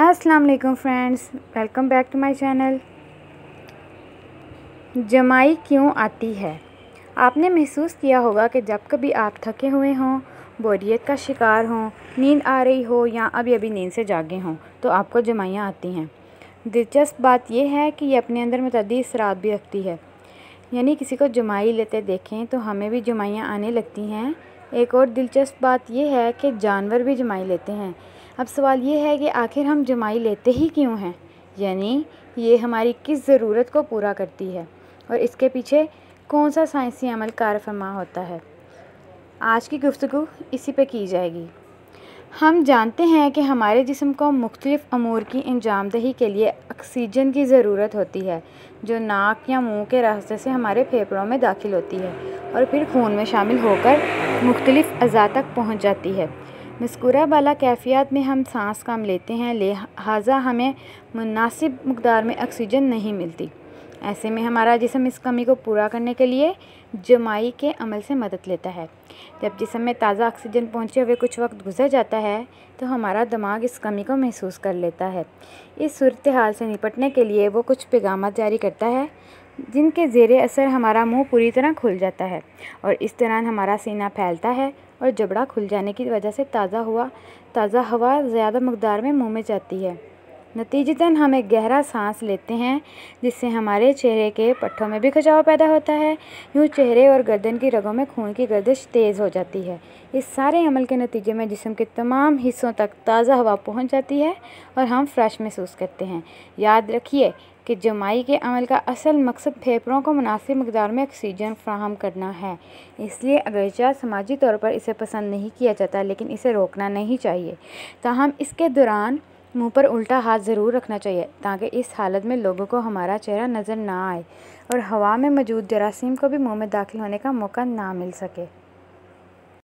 असलकम friends welcome back to my channel जमाई क्यों आती है आपने महसूस किया होगा कि जब कभी आप थके हुए हों बोरियत का शिकार हों नींद आ रही हो या अभी अभी नींद से जागे हों तो आपको जमाइयाँ आती हैं दिलचस्प बात यह है कि ये अपने अंदर मतदी असरात भी रखती है यानी किसी को जमाई लेते देखें तो हमें भी जमाइयाँ आने लगती हैं एक और दिलचस्प बात यह है कि जानवर भी जमाई लेते हैं अब सवाल ये है कि आखिर हम जमाई लेते ही क्यों हैं यानी ये हमारी किस ज़रूरत को पूरा करती है और इसके पीछे कौन सा साइंसी अमल कार फरमा होता है आज की गुफ्तु इसी पे की जाएगी हम जानते हैं कि हमारे जिसम को मुख्तलिफ़ अमूर की अंजामदही के लिए ऑक्सीजन की ज़रूरत होती है जो नाक या मुंह के रास्ते से हमारे फेफड़ों में दाखिल होती है और फिर खून में शामिल होकर मुख्तलिफ़ अज़ा तक पहुँच जाती है मस्कूरा बाला कैफियत में हम सांस कम लेते हैं लिहाजा हमें मुनासिब मकदार में ऑक्सीजन नहीं मिलती ऐसे में हमारा जिसम इस कमी को पूरा करने के लिए जमाई के अमल से मदद लेता है जब जिसम में ताज़ा ऑक्सीजन पहुँचे हुए कुछ वक्त गुजर जाता है तो हमारा दिमाग इस कमी को महसूस कर लेता है इस सूरत हाल से निपटने के लिए वो कुछ पैगाम जारी करता है जिनके ज़ेर असर हमारा मुंह पूरी तरह खुल जाता है और इस दौरान हमारा सीना फैलता है और जबड़ा खुल जाने की वजह से ताज़ा हुआ ताज़ा हवा ज़्यादा मकदार में मुंह में जाती है नतीजतन हम एक गहरा सांस लेते हैं जिससे हमारे चेहरे के पट्ठों में भी खिंचाव पैदा होता है यूँ चेहरे और गर्दन की रगों में खून की गर्दिश तेज़ हो जाती है इस सारे अमल के नतीजे में जिसम के तमाम हिस्सों तक ताज़ा हवा पहुंच जाती है और हम फ्रेश महसूस करते हैं याद रखिए कि जमाई के अमल का असल मकसद फेफड़ों को मुनासिब मकदार में ऑक्सीजन फ्राहम करना है इसलिए अगरचा समाजी तौर पर इसे पसंद नहीं किया जाता लेकिन इसे रोकना नहीं चाहिए ताहम इसके दौरान मुंह पर उल्टा हाथ ज़रूर रखना चाहिए ताकि इस हालत में लोगों को हमारा चेहरा नज़र ना आए और हवा में मौजूद जरासीम को भी मुँह में दाखिल होने का मौका ना मिल सके